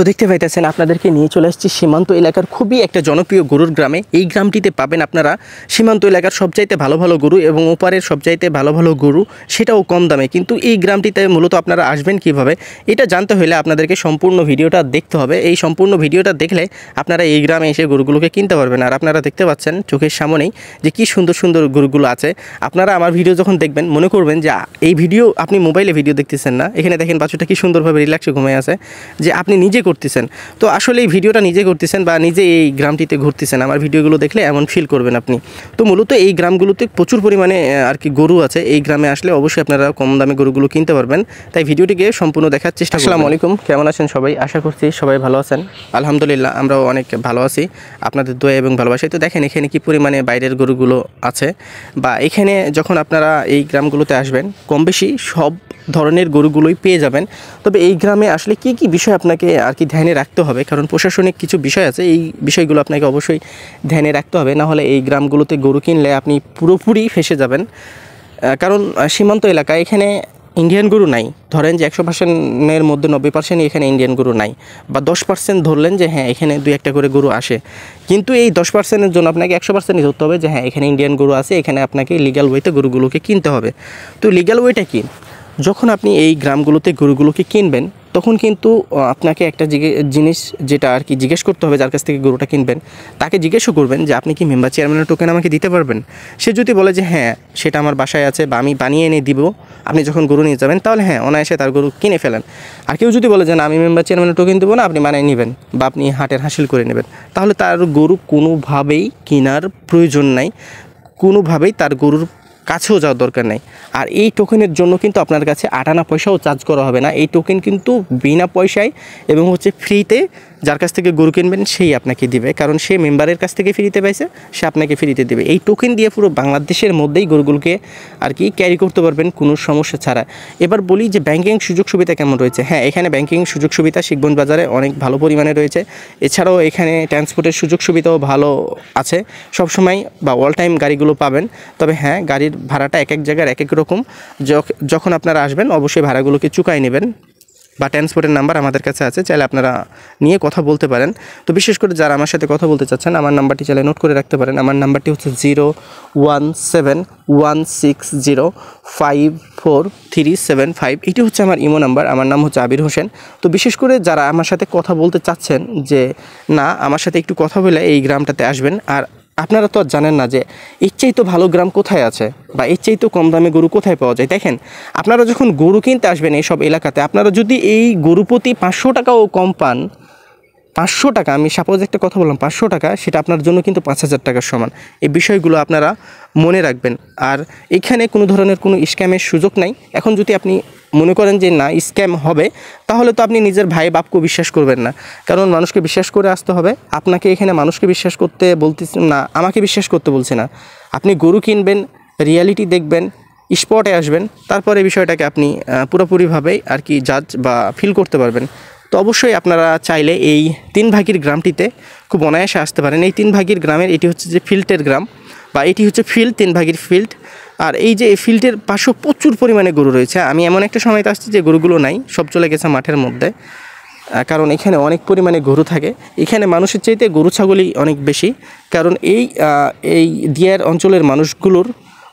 তো দেখতে পাইতেছেন আপনাদেরকে নিয়ে চলে আসছি সীমান্ত এলাকার খুবই একটা জনপ্রিয় গরুর গ্রামে এই গ্রামটিতে পাবেন আপনারা সীমান্ত এলাকার সবচাইতে ভালো ভালো গরু এবং ওপারের সবচাইতে ভালো ভালো গরু সেটাও কম দামে কিন্তু এই গ্রামটিতে মূলত আপনারা আসবেন কিভাবে এটা জানতে হলে আপনাদেরকে সম্পূর্ণ ভিডিওটা দেখতে হবে এই সম্পূর্ণ ভিডিওটা দেখলে আপনারা এই গ্রামে এসে গরুগুলোকে কিনতে পারবেন আর আপনারা দেখতে পাচ্ছেন চোখের সামনেই যে কি সুন্দর সুন্দর গরুগুলো আছে আপনারা আমার ভিডিও যখন দেখবেন মনে করবেন যে এই ভিডিও আপনি মোবাইলে ভিডিও দেখতেছেন না এখানে দেখেন বাচ্চাটা কি সুন্দরভাবে রিল্যাক্সে ঘুমিয়ে আছে যে আপনি নিজে করতেছেন তো আসলে এই ভিডিওটা নিজে করতেছেন বা নিজে এই গ্রামটিতে ঘুরতেছেন আমার ভিডিওগুলো দেখলে এমন ফিল করবেন আপনি তো মূলত এই গ্রামগুলোতে প্রচুর পরিমাণে আর কি গরু আছে এই গ্রামে আসলে অবশ্যই আপনারা কম দামে গরুগুলো কিনতে পারবেন তাই ভিডিওটিকে সম্পূর্ণ দেখার চেষ্টা আসসালাম আলাইকুম কেমন আছেন সবাই আশা করছি সবাই ভালো আছেন আলহামদুলিল্লাহ আমরাও অনেক ভালো আছি আপনাদের দোয়া এবং ভালোবাসাই তো দেখেন এখানে কি পরিমাণে বাইরের গরুগুলো আছে বা এখানে যখন আপনারা এই গ্রামগুলোতে আসবেন কম বেশি সব ধরনের গরুগুলোই পেয়ে যাবেন তবে এই গ্রামে আসলে কি কি বিষয় আপনাকে আর কি ধ্যানে রাখতে হবে কারণ প্রশাসনিক কিছু বিষয় আছে এই বিষয়গুলো আপনাকে অবশ্যই ধ্যানে রাখতে হবে না হলে এই গ্রামগুলোতে গরু কিনলে আপনি পুরোপুরি ফেসে যাবেন কারণ সীমান্ত এলাকা এখানে ইন্ডিয়ান গরু নাই ধরেন যে একশো পার্সেন্টের মধ্যে নব্বই পার্সেন্ট এখানে ইন্ডিয়ান গরু নাই বা দশ পার্সেন্ট ধরলেন যে হ্যাঁ এখানে দুই একটা করে গরু আসে কিন্তু এই দশ পার্সেন্টের জন্য আপনাকে একশো পার্সেন্টই ধরতে হবে যে হ্যাঁ এখানে ইন্ডিয়ান গরু আছে এখানে আপনাকে লিগ্যাল ওয়েতে গরুগুলোকে কিনতে হবে তো লিগ্যাল ওয়েটা কী যখন আপনি এই গ্রামগুলোতে গরুগুলোকে কিনবেন তখন কিন্তু আপনাকে একটা জিনিস যেটা আর কি জিজ্ঞেস করতে হবে যার কাছ থেকে গরুটা কিনবেন তাকে জিজ্ঞেসও করবেন যে আপনি কি মেম্বার চেয়ারম্যানের টোকেন আমাকে দিতে পারবেন সে যদি বলে যে হ্যাঁ সেটা আমার বাসায় আছে বা আমি বানিয়ে এনে দিব আপনি যখন গরু নিয়ে যাবেন তাহলে হ্যাঁ অনায়াসে তার গরু কিনে ফেলেন আর কেউ যদি বলে যে না আমি মেম্বার চেয়ারম্যানের টোকেন দেবো না আপনি মানিয়ে নেবেন বা আপনি হাটের হাসিল করে নেবেন তাহলে তার গরু কোনোভাবেই কেনার প্রয়োজন নাই কোনোভাবেই তার গরুর কাছেও যাওয়ার দরকার নেই আর এই টোকেনের জন্য কিন্তু আপনার কাছে আটানা পয়সাও চার্জ করা হবে না এই টোকেন কিন্তু বিনা পয়সায় এবং হচ্ছে ফ্রিতে যার কাছ থেকে গরু কিনবেন সেই আপনাকে দিবে কারণ সে মেম্বারের কাছ থেকে ফ্রিতে পাইছে সে আপনাকে ফ্রিতে দেবে এই টোকেন দিয়ে পুরো বাংলাদেশের মধ্যেই গরুগুলোকে আর কি ক্যারি করতে পারবেন কোনো সমস্যা ছাড়া এবার বলি যে ব্যাংকিং সুযোগ সুবিধা কেমন রয়েছে হ্যাঁ এখানে ব্যাংকিং সুযোগ সুবিধা শিখবন বাজারে অনেক ভালো পরিমাণে রয়েছে এছাড়াও এখানে ট্রান্সপোর্টের সুযোগ সুবিধাও ভালো আছে সব সময় বা অল টাইম গাড়িগুলো পাবেন তবে হ্যাঁ গাড়ির ভাড়াটা এক এক জায়গার এক এক রকম যখন আপনারা আসবেন অবশ্যই ভাড়াগুলোকে চুকাই নেবেন বা ট্রান্সপোর্টের নাম্বার আমাদের কাছে আছে চাইলে আপনারা নিয়ে কথা বলতে পারেন তো বিশেষ করে যারা আমার সাথে কথা বলতে চাচ্ছেন আমার নাম্বারটি চাইলে নোট করে রাখতে পারেন আমার নাম্বারটি হচ্ছে zero one seven one six zero five four three seven five এটি হচ্ছে আমার ইমো নাম্বার আমার নাম হচ্ছে আবির হোসেন তো বিশেষ করে যারা আমার সাথে কথা বলতে চাচ্ছেন যে না আমার সাথে একটু কথা বলে এই গ্রামটাতে আসবেন আর আপনারা তো আর জানেন না যে এর তো ভালো গ্রাম কোথায় আছে বা এর তো কম দামে গরু কোথায় পাওয়া যায় দেখেন আপনারা যখন গরু কিনতে আসবেন এই সব এলাকাতে আপনারা যদি এই গরু প্রতি পাঁচশো টাকাও কম পান পাঁচশো টাকা আমি সাপোজ একটা কথা বললাম পাঁচশো টাকা সেটা আপনার জন্য কিন্তু পাঁচ হাজার টাকার সমান এই বিষয়গুলো আপনারা মনে রাখবেন আর এখানে কোনো ধরনের কোনো স্ক্যামের সুযোগ নাই এখন যদি আপনি মনে করেন যে না স্ক্যাম হবে তাহলে তো আপনি নিজের ভাই বাপকে বিশ্বাস করবেন না কারণ মানুষকে বিশ্বাস করে আসতে হবে আপনাকে এখানে মানুষকে বিশ্বাস করতে বলতেছেন না আমাকে বিশ্বাস করতে বলছে না আপনি গরু কিনবেন রিয়ালিটি দেখবেন স্পটে আসবেন তারপরে বিষয়টাকে আপনি পুরোপুরিভাবেই আর কি জাজ বা ফিল করতে পারবেন তো অবশ্যই আপনারা চাইলে এই তিন ভাগির গ্রামটিতে খুব অনায়াসে আসতে পারেন এই তিন ভাগির গ্রামের এটি হচ্ছে যে ফিল্ডের গ্রাম বা এটি হচ্ছে ফিল্ড তিন ভাগির ফিল্ড আর এই যে ফিল্ডের পাশে প্রচুর পরিমাণে গরু রয়েছে আমি এমন একটা সময়তে আসছি যে গরুগুলো নাই সব চলে গেছে মাঠের মধ্যে কারণ এখানে অনেক পরিমাণে গরু থাকে এখানে মানুষের চাইতে গরু ছাগলই অনেক বেশি কারণ এই এই দিয়ার অঞ্চলের মানুষগুলোর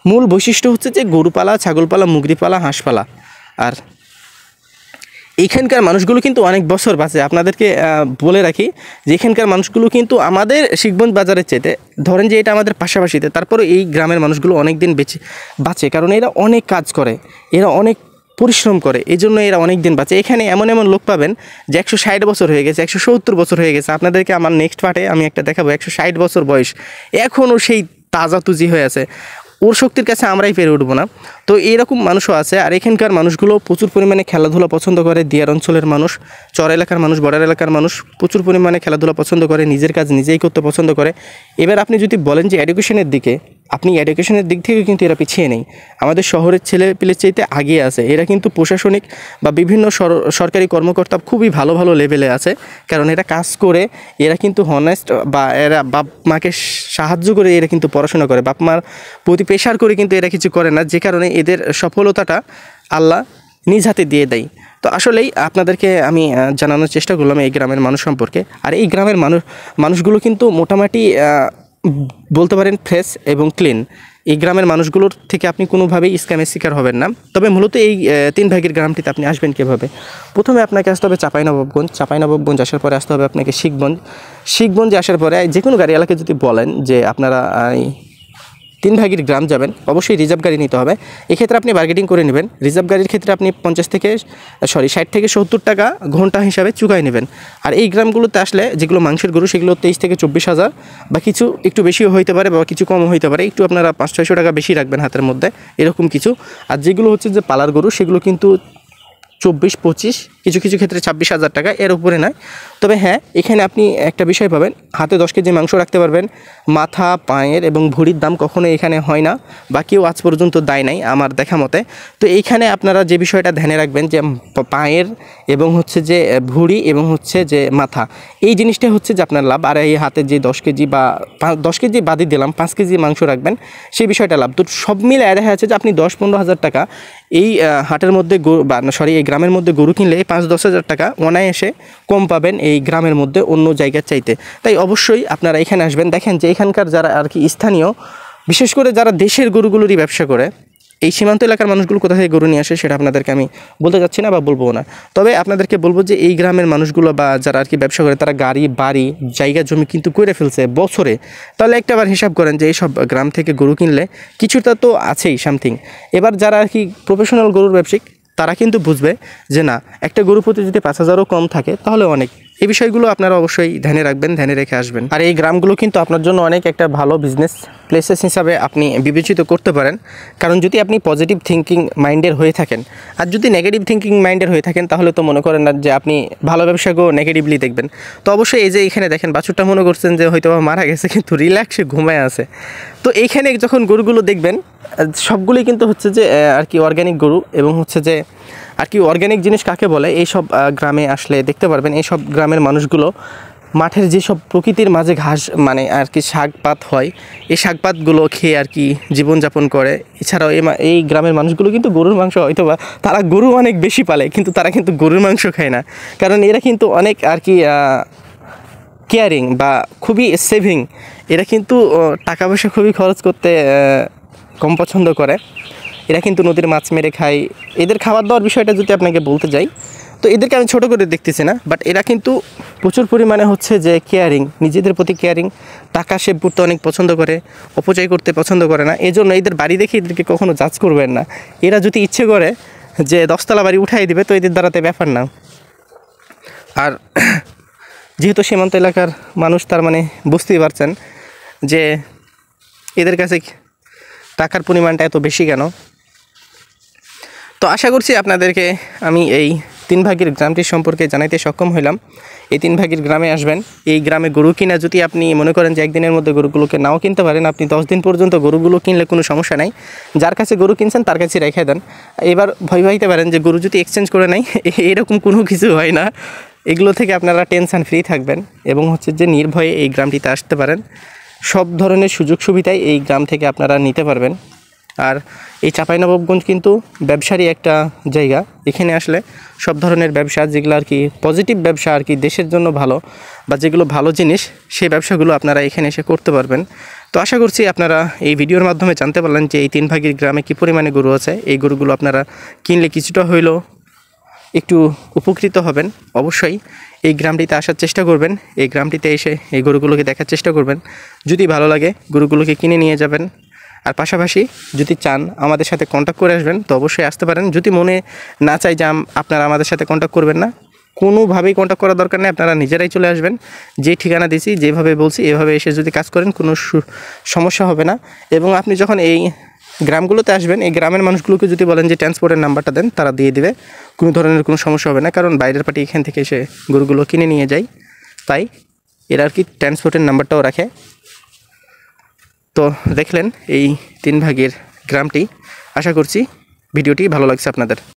মূল বৈশিষ্ট্য হচ্ছে যে গরুপালা ছাগলপালা মুগরিপালা হাঁসপালা আর এখানকার মানুষগুলো কিন্তু অনেক বছর বাঁচে আপনাদেরকে বলে রাখি যে এখানকার মানুষগুলো কিন্তু আমাদের শিখবন বাজারের চেতে ধরেন যে এটা আমাদের পাশাপাশিতে তারপরে এই গ্রামের মানুষগুলো অনেক দিন বেঁচে বাঁচে কারণ এরা অনেক কাজ করে এরা অনেক পরিশ্রম করে এই জন্য এরা অনেক দিন বাঁচে এখানে এমন এমন লোক পাবেন যে একশো ষাট বছর হয়ে গেছে একশো সত্তর বছর হয়ে গেছে আপনাদেরকে আমার নেক্সট পার্টে আমি একটা দেখাবো একশো ষাট বছর বয়স এখনও সেই তাজা তুজি হয়ে আছে ওর শক্তির কাছে আমরাই পেরে উঠবো না তো এইরকম মানুষও আছে আর এখানকার মানুষগুলো প্রচুর পরিমাণে খেলাধুলা পছন্দ করে দিয়ার অঞ্চলের মানুষ চর এলাকার মানুষ বর্ডার এলাকার মানুষ প্রচুর পরিমাণে খেলাধুলা পছন্দ করে নিজের কাজ নিজেই করতে পছন্দ করে এবার আপনি যদি বলেন যে এডুকেশনের দিকে আপনি এডুকেশনের দিক থেকে কিন্তু এরা পিছিয়ে নেই আমাদের শহরের ছেলে চাইতে আগিয়ে আছে এরা কিন্তু প্রশাসনিক বা বিভিন্ন সরকারি কর্মকর্তা খুবই ভালো ভালো লেভেলে আছে কারণ এরা কাজ করে এরা কিন্তু হনেস্ট বা এরা বাপ মাকে সাহায্য করে এরা কিন্তু পড়াশোনা করে বাপ মার প্রতি পেশার করে কিন্তু এরা কিছু করে না যে কারণে এদের সফলতাটা আল্লাহ নিজ হাতে দিয়ে দেয় তো আসলেই আপনাদেরকে আমি জানানোর চেষ্টা করলাম এই গ্রামের মানুষ সম্পর্কে আর এই গ্রামের মানুষ মানুষগুলো কিন্তু মোটামুটি বলতে পারেন ফ্রেশ এবং ক্লিন এই গ্রামের মানুষগুলোর থেকে আপনি কোনোভাবেই স্ক্যামের শিকার হবেন না তবে মূলত এই তিন ভাগের গ্রামটিতে আপনি আসবেন কীভাবে প্রথমে আপনাকে আসতে হবে চাঁপাইনবাবগঞ্জ চাঁপাইনবাবগঞ্জ আসার পরে আসতে হবে আপনাকে শিখগঞ্জ শিখগঞ্জে আসার পরে যে কোনো গাড়িওয়ালাকে যদি বলেন যে আপনারা তিন ভাগের গ্রাম যাবেন অবশ্যই রিজার্ভ গাড়ি নিতে হবে এক্ষেত্রে আপনি বার্গেটিং করে নেবেন রিজার্ভ গাড়ির ক্ষেত্রে আপনি পঞ্চাশ থেকে সরি ষাট থেকে সত্তর টাকা ঘন্টা হিসাবে চুকাই নেবেন আর এই গ্রামগুলোতে আসলে যেগুলো মাংসের গরু সেগুলো তেইশ থেকে চব্বিশ হাজার বা কিছু একটু বেশিও হইতে পারে বা কিছু কমও হইতে পারে একটু আপনারা পাঁচ ছয়শো টাকা বেশি রাখবেন হাতের মধ্যে এরকম কিছু আর যেগুলো হচ্ছে যে পালার গরু সেগুলো কিন্তু চব্বিশ পঁচিশ কিছু কিছু ক্ষেত্রে ছাব্বিশ হাজার টাকা এর উপরে নয় তবে হ্যাঁ এখানে আপনি একটা বিষয় পাবেন হাতে দশ কেজি মাংস রাখতে পারবেন মাথা পায়ের এবং ভুড়ির দাম কখনো এখানে হয় না বা কেউ আজ পর্যন্ত দায় নাই আমার দেখা মতে তো এইখানে আপনারা যে বিষয়টা ধ্যানে রাখবেন যে পায়ের এবং হচ্ছে যে ভুড়ি এবং হচ্ছে যে মাথা এই জিনিসটা হচ্ছে যে আপনার লাভ আর এই হাতে যে দশ কেজি বা দশ কেজি বাদই দিলাম পাঁচ কেজি মাংস রাখবেন সেই বিষয়টা লাভ তো সব মিলে দেখা যাচ্ছে যে আপনি দশ পনেরো হাজার টাকা এই হাটের মধ্যে বা সরি এই গ্রামের মধ্যে গরু কিনলে পাঁচ দশ হাজার টাকা অনায়াসে কম পাবেন এই গ্রামের মধ্যে অন্য জায়গার চাইতে তাই অবশ্যই আপনারা এখানে আসবেন দেখেন যে এখানকার যারা আর কি স্থানীয় বিশেষ করে যারা দেশের গরুগুলোরই ব্যবসা করে এই সীমান্ত এলাকার মানুষগুলো কোথা থেকে গরু নিয়ে আসে সেটা আপনাদেরকে আমি বলতে যাচ্ছি না বা বলবো না তবে আপনাদেরকে বলবো যে এই গ্রামের মানুষগুলো বা যারা আর কি ব্যবসা করে তারা গাড়ি বাড়ি জায়গা জমি কিন্তু করে ফেলছে বছরে তাহলে একটা আবার হিসাব করেন যে এইসব গ্রাম থেকে গরু কিনলে কিছুটা তো আছেই সামথিং এবার যারা আর কি প্রফেশনাল গরুর ব্যবসায়িক তারা কিন্তু বুঝবে যে না একটা গরু প্রতি যদি পাঁচ হাজারও কম থাকে তাহলে অনেক এই বিষয়গুলো আপনারা অবশ্যই ধ্যানে রাখবেন ধ্যানে রেখে আসবেন আর এই গ্রামগুলো কিন্তু আপনার জন্য অনেক একটা ভালো বিজনেস প্লেসেস হিসাবে আপনি বিবেচিত করতে পারেন কারণ যদি আপনি পজিটিভ থিঙ্কিং মাইন্ডের হয়ে থাকেন আর যদি নেগেটিভ থিঙ্কিং মাইন্ডের হয়ে থাকেন তাহলে তো মনে করেন না যে আপনি ভালো ব্যবসাকেও নেগেটিভলি দেখবেন তো অবশ্যই এই যে এখানে দেখেন বাছুরটা মনে করছেন যে হয়তো মারা গেছে কিন্তু রিল্যাক্সে ঘুমায় আছে তো এইখানে যখন গরুগুলো দেখবেন সবগুলোই কিন্তু হচ্ছে যে আর কি অর্গ্যানিক গরু এবং হচ্ছে যে আর কি অর্গ্যানিক জিনিস কাকে বলে এইসব গ্রামে আসলে দেখতে পারবেন এইসব গ্রামের মানুষগুলো মাঠের যেসব প্রকৃতির মাঝে ঘাস মানে আর কি শাকপাত হয় এই শাকপাতগুলো খেয়ে আর কি জীবনযাপন করে এছাড়াও এই এই গ্রামের মানুষগুলো কিন্তু গরুর মাংস হয়তো বা তারা গরু অনেক বেশি পালে কিন্তু তারা কিন্তু গরুর মাংস খায় না কারণ এরা কিন্তু অনেক আর কি কেয়ারিং বা খুবই সেভিং এরা কিন্তু টাকা পয়সা খুবই খরচ করতে কম পছন্দ করে এরা কিন্তু নদীর মাছ মেরে খায় এদের খাবার দাওয়ার বিষয়টা যদি আপনাকে বলতে যাই তো এদেরকে আমি ছোটো করে দেখতেছি না বাট এরা কিন্তু প্রচুর পরিমাণে হচ্ছে যে কেয়ারিং নিজেদের প্রতি কেয়ারিং টাকা সেভ করতে অনেক পছন্দ করে অপচয় করতে পছন্দ করে না এজন্য এদের বাড়ি দেখে এদেরকে কখনো জাজ করবেন না এরা যদি ইচ্ছে করে যে দশতলা বাড়ি উঠাই দিবে তো এদের দ্বারাতে ব্যাপার না আর যেহেতু সীমান্ত এলাকার মানুষ তার মানে বুঝতেই পারছেন যে এদের কাছে টাকার পরিমাণটা এত বেশি কেন তো আশা করছি আপনাদেরকে আমি এই তিন ভাগের গ্রামটি সম্পর্কে জানাইতে সক্ষম হইলাম এই তিন ভাগের গ্রামে আসবেন এই গ্রামে গরু কিনা যদি আপনি মনে করেন যে একদিনের মধ্যে গরুগুলোকে নাও কিনতে পারেন আপনি দশ দিন পর্যন্ত গরুগুলো কিনলে কোনো সমস্যা নাই যার কাছে গরু কিনছেন তার কাছে রেখে দেন এবার ভয় ভাইতে পারেন যে গরু যদি এক্সচেঞ্জ করে নেয় এরকম কোনো কিছু হয় না এগুলো থেকে আপনারা টেনশান ফ্রি থাকবেন এবং হচ্ছে যে নির্ভয়ে এই গ্রামটিতে আসতে পারেন সব ধরনের সুযোগ সুবিধাই এই গ্রাম থেকে আপনারা নিতে পারবেন আর এই চাঁপাইনবাবগঞ্জ কিন্তু ব্যবসারই একটা জায়গা এখানে আসলে সব ধরনের ব্যবসা যেগুলো আর কি পজিটিভ ব্যবসা আর কি দেশের জন্য ভালো বা যেগুলো ভালো জিনিস সেই ব্যবসাগুলো আপনারা এখানে এসে করতে পারবেন তো আশা করছি আপনারা এই ভিডিওর মাধ্যমে জানতে পারলেন যে এই তিন ভাগের গ্রামে কী পরিমাণে গরু আছে এই গরুগুলো আপনারা কিনলে কিছুটা হইল একটু উপকৃত হবেন অবশ্যই এই গ্রামটিতে আসার চেষ্টা করবেন এই গ্রামটিতে এসে এই গরুগুলোকে দেখার চেষ্টা করবেন যদি ভালো লাগে গরুগুলোকে কিনে নিয়ে যাবেন আর পাশাপাশি যদি চান আমাদের সাথে কন্ট্যাক্ট করে আসবেন তো অবশ্যই আসতে পারেন যদি মনে না চাই যে আপনারা আমাদের সাথে কন্ট্যাক্ট করবেন না কোনোভাবেই কন্ট্যাক্ট করার দরকার নেই আপনারা নিজেরাই চলে আসবেন যে ঠিকানা দিছি যেভাবে বলছি এভাবে এসে যদি কাজ করেন কোনো সমস্যা হবে না এবং আপনি যখন এই গ্রামগুলোতে আসবেন এই গ্রামের মানুষগুলোকে যদি বলেন যে ট্রান্সপোর্টের নাম্বারটা দেন তারা দিয়ে দেবে কোনো ধরনের কোনো সমস্যা হবে না কারণ বাইরের পার্টি এখান থেকে এসে গরুগুলো কিনে নিয়ে যায় তাই এরা আর কি ট্রান্সপোর্টের নাম্বারটাও রাখে তো দেখলেন এই তিন ভাগের গ্রামটি আশা করছি ভিডিওটি ভালো লাগছে আপনাদের